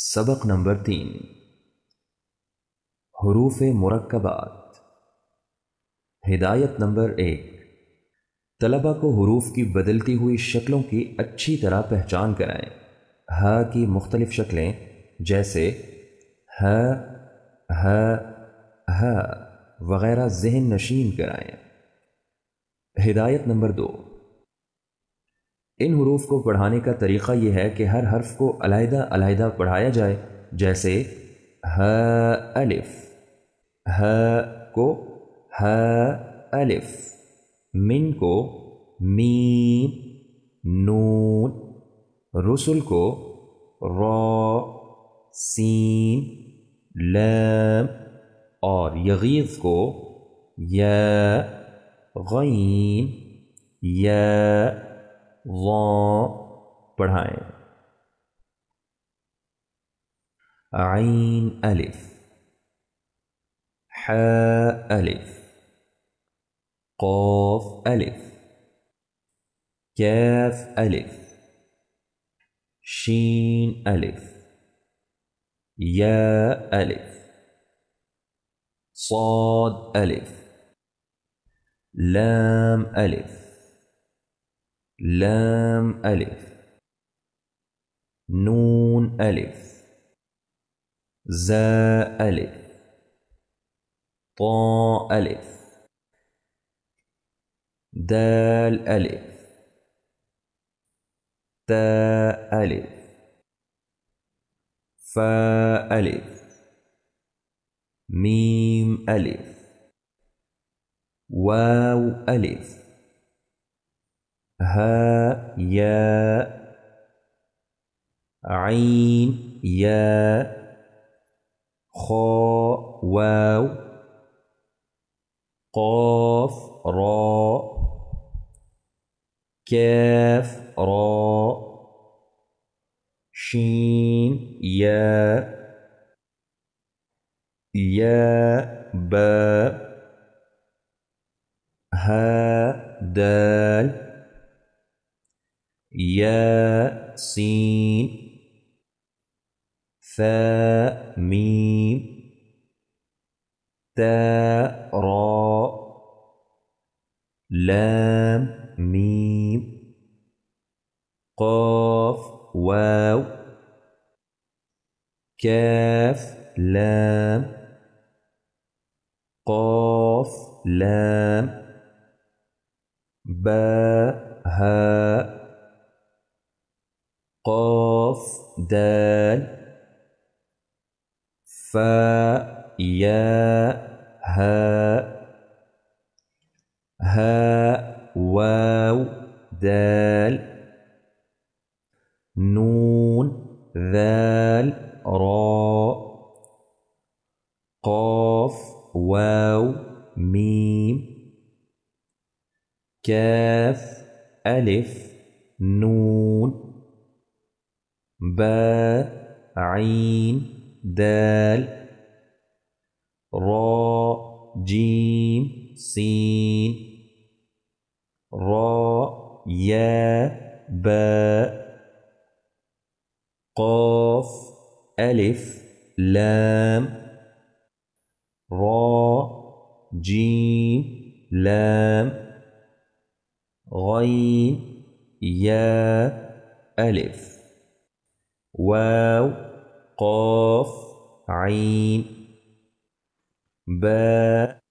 سبق نمبر تین حروف مرکبات ہدایت نمبر ایک طلبہ کو حروف کی بدلتی ہوئی شکلوں کی اچھی طرح پہچان کرائیں ہ کی مختلف شکلیں جیسے ہ ہ ہ وغیرہ ذہن نشین کرائیں ہدایت نمبر دو ان حروف کو پڑھانے کا طریقہ یہ ہے کہ ہر حرف کو علیحدہ علیحدہ پڑھایا جائے جیسے ہ الف ہ کو ہ الف من کو میم نون رسول کو ر سین لم اور یغیز کو یا غین یا व پڑھائیں عين ألف حاء ألف قاف ألف كاف ألف شين ألف ياء ألف صاد ألف لام ألف لام ألف نون ألف زاء ألف طاء ألف دال ألف تاء ألف فاء ألف ميم ألف واو ألف ها يا عين يا خ واو قاف را كاف را شين يا يا ب ها دال يا سين ثا ميم تا را لام ميم قاف واو كاف لام قاف لام باء هاء دال فا يا ها ها واو دال نون ذال راء قاف واو ميم كاف ألف نون باء عين دال راء جيم سين راء يا باء قاف ألف لام راء جيم لام غين يا ألف واو قاف عين باء